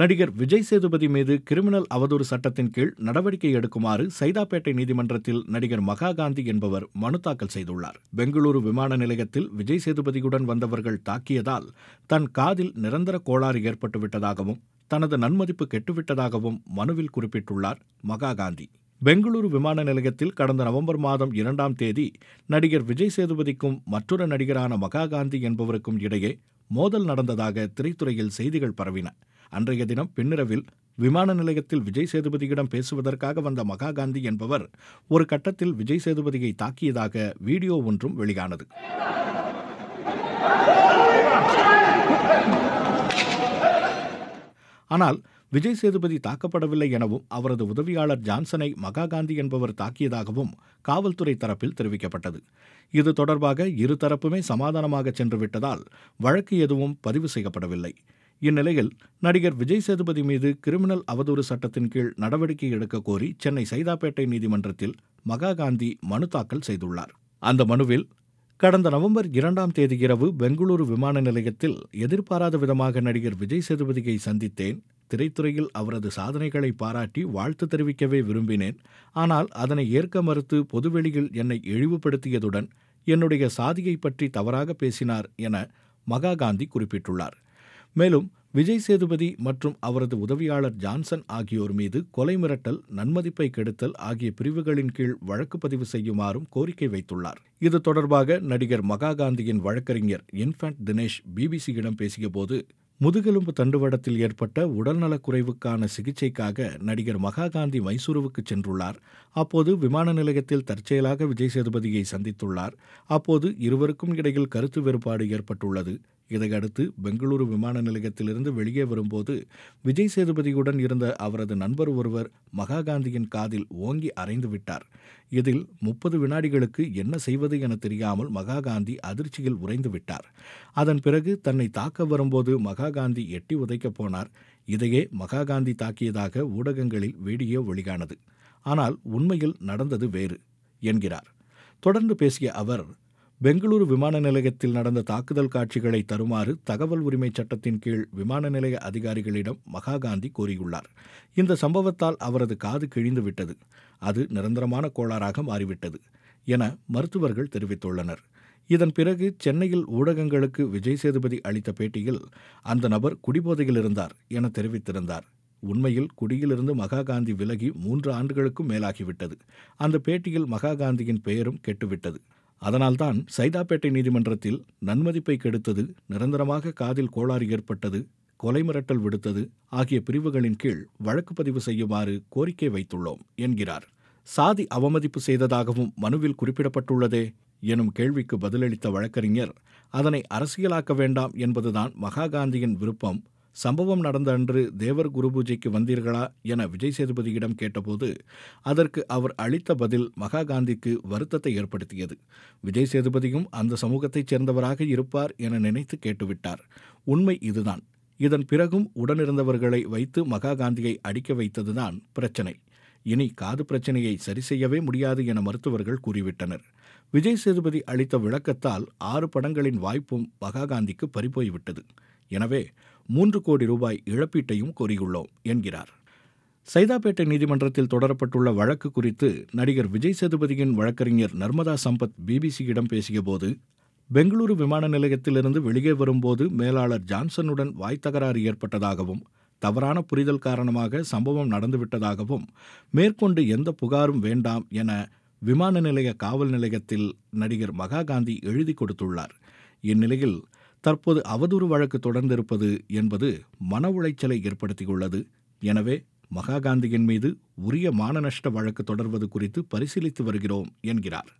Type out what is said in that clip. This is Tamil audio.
நடிகர் விஜய் சேதுபதி மீது கிரிமினல் அவதூறு சட்டத்தின் கீழ் நடவடிக்கை எடுக்குமாறு சைதாப்பேட்டை நீதிமன்றத்தில் நடிகர் மகா காந்தி என்பவர் மனு தாக்கல் செய்துள்ளார் பெங்களூரு விமான நிலையத்தில் விஜய் சேதுபதியுடன் வந்தவர்கள் தாக்கியதால் தன் காதில் நிரந்தர கோளாறு ஏற்பட்டுவிட்டதாகவும் தனது நன்மதிப்பு கெட்டுவிட்டதாகவும் மனுவில் குறிப்பிட்டுள்ளார் மகா காந்தி பெங்களூரு விமான நிலையத்தில் கடந்த நவம்பர் மாதம் இரண்டாம் தேதி நடிகர் விஜய் சேதுபதிக்கும் மற்றொரு நடிகரான மகா காந்தி என்பவருக்கும் இடையே மோதல் நடந்ததாக திரைத்துறையில் செய்திகள் பரவின அன்றைய தினம் பின்னிரவில் விமான நிலையத்தில் விஜய் சேதுபதியிடம் பேசுவதற்காக வந்த மகா காந்தி என்பவர் ஒரு கட்டத்தில் விஜய் சேதுபதியை தாக்கியதாக வீடியோ ஒன்றும் வெளியானது ஆனால் விஜய் சேதுபதி தாக்கப்படவில்லை எனவும் அவரது உதவியாளர் ஜான்சனை மகா காந்தி என்பவர் தாக்கியதாகவும் காவல்துறை தரப்பில் தெரிவிக்கப்பட்டது இது தொடர்பாக இரு தரப்புமே சமாதானமாக சென்று விட்டதால் வழக்கு எதுவும் பதிவு செய்யப்படவில்லை இந்நிலையில் நடிகர் விஜய் சேதுபதி மீது கிரிமினல் அவதூறு சட்டத்தின் கீழ் நடவடிக்கை எடுக்க கோரி சென்னை சைதாப்பேட்டை நீதிமன்றத்தில் மகா காந்தி மனு தாக்கல் செய்துள்ளார் அந்த மனுவில் கடந்த நவம்பர் இரண்டாம் தேதி இரவு பெங்களூரு விமான நிலையத்தில் எதிர்பாராத விதமாக நடிகர் விஜய் சேதுபதியை சந்தித்தேன் திரைத்துறையில் அவரது சாதனைகளை பாராட்டி வாழ்த்து தெரிவிக்கவே விரும்பினேன் ஆனால் அதனை ஏற்க மறுத்து பொதுவெளியில் என்னை இழிவுபடுத்தியதுடன் என்னுடைய சாதியை பற்றி தவறாக பேசினார் என மகா காந்தி குறிப்பிட்டுள்ளார் மேலும் விஜய் சேதுபதி மற்றும் அவரது உதவியாளர் ஜான்சன் ஆகியோர் மீது கொலை மிரட்டல் நன்மதிப்பை கெடுத்தல் ஆகிய பிரிவுகளின் கீழ் வழக்கு பதிவு செய்யுமாறும் கோரிக்கை வைத்துள்ளார் இது தொடர்பாக நடிகர் மகாகாந்தியின் வழக்கறிஞர் இன்ஃபேண்ட் தினேஷ் பிபிசியிடம் பேசியபோது முதுகெலும்பு தண்டுவடத்தில் ஏற்பட்ட உடல்நலக்குறைவுக்கான சிகிச்சைக்காக நடிகர் மகாகாந்தி மைசூருவுக்கு சென்றுள்ளார் அப்போது விமான நிலையத்தில் தற்செயலாக விஜய் சேதுபதியை சந்தித்துள்ளார் அப்போது இருவருக்கும் இடையில் கருத்து வேறுபாடு ஏற்பட்டுள்ளது இதையடுத்து பெங்களூரு விமான நிலையத்திலிருந்து வெளியே வரும்போது விஜய் சேதுபதியுடன் இருந்த அவரது நண்பர் ஒருவர் மகாகாந்தியின் காதில் ஓங்கி அரைந்து விட்டார் இதில் முப்பது வினாடிகளுக்கு என்ன செய்வது என தெரியாமல் மகாகாந்தி அதிர்ச்சியில் உறைந்து விட்டார் அதன் பிறகு தன்னை தாக்க வரும்போது மகாகாந்தி எட்டி உதைக்கப் போனார் இதையே மகாகாந்தி தாக்கியதாக ஊடகங்களில் வீடியோ வெளியானது ஆனால் உண்மையில் நடந்தது வேறு என்கிறார் தொடர்ந்து பேசிய அவர் பெங்களூரு விமான நிலையத்தில் நடந்த தாக்குதல் காட்சிகளை தருமாறு தகவல் உரிமை சட்டத்தின் கீழ் விமான நிலைய அதிகாரிகளிடம் மகாகாந்தி கோரியுள்ளார் இந்த சம்பவத்தால் அவரது காது கிழிந்துவிட்டது அது நிரந்தரமான கோளாறாக மாறிவிட்டது என மருத்துவர்கள் தெரிவித்துள்ளனர் இதன் பிறகு சென்னையில் ஊடகங்களுக்கு விஜய் சேதுபதி அளித்த பேட்டியில் அந்த நபர் குடிபோதையில் இருந்தார் என தெரிவித்திருந்தார் உண்மையில் குடியிலிருந்து மகாகாந்தி விலகி மூன்று ஆண்டுகளுக்கும் மேலாகிவிட்டது அந்த பேட்டியில் மகாகாந்தியின் பெயரும் கெட்டுவிட்டது அதனால்தான் சைதாப்பேட்டை நீதிமன்றத்தில் நன்மதிப்பை கெடுத்தது நிரந்தரமாக காதில் கோளாறு ஏற்பட்டது கொலை மிரட்டல் விடுத்தது ஆகிய பிரிவுகளின் கீழ் வழக்கு பதிவு செய்யுமாறு கோரிக்கை வைத்துள்ளோம் என்கிறார் சாதி அவமதிப்பு செய்ததாகவும் மனுவில் குறிப்பிடப்பட்டுள்ளதே எனும் கேள்விக்கு பதிலளித்த வழக்கறிஞர் அதனை அரசியலாக்க வேண்டாம் என்பதுதான் மகாகாந்தியின் விருப்பம் சம்பவம் நடந்த அன்று தேவர் குரு பூஜைக்கு வந்தீர்களா என விஜய் சேதுபதியிடம் கேட்டபோது அதற்கு அவர் அளித்த பதில் மகா காந்திக்கு வருத்தத்தை ஏற்படுத்தியது விஜய் சேதுபதியும் அந்த சமூகத்தைச் சேர்ந்தவராக இருப்பார் என நினைத்து கேட்டுவிட்டார் உண்மை இதுதான் இதன் பிறகும் உடனிருந்தவர்களை வைத்து மகா காந்தியை அடிக்க வைத்ததுதான் பிரச்சனை இனி காது பிரச்சனையை சரி செய்யவே முடியாது என மருத்துவர்கள் கூறிவிட்டனர் விஜய் சேதுபதி அளித்த விளக்கத்தால் ஆறு படங்களின் வாய்ப்பும் மகா காந்திக்கு பறிபோய்விட்டது எனவே மூன்று கோடி ரூபாய் இழப்பீட்டையும் கோரியுள்ளோம் என்கிறார் சைதாப்பேட்டை நீதிமன்றத்தில் தொடரப்பட்டுள்ள வழக்கு குறித்து நடிகர் விஜய் சேதுபதியின் வழக்கறிஞர் நர்மதா சம்பத் பிபிசியிடம் பேசியபோது பெங்களூரு விமான நிலையத்திலிருந்து வெளியே வரும்போது மேலாளர் ஜான்சனுடன் வாய்த்தகராறு ஏற்பட்டதாகவும் தவறான புரிதல் காரணமாக சம்பவம் நடந்துவிட்டதாகவும் மேற்கொண்டு எந்த புகாரும் வேண்டாம் என விமான நிலைய காவல் நிலையத்தில் நடிகர் மகாகாந்தி எழுதி கொடுத்துள்ளார் இந்நிலையில் தற்போது அவதூறு வழக்கு தொடர்ந்திருப்பது என்பது மன உளைச்சலை ஏற்படுத்தியுள்ளது எனவே மகாகாந்தியின் மீது உரிய மானநஷ்ட வழக்கு தொடர்வது குறித்து பரிசீலித்து வருகிறோம் என்கிறார்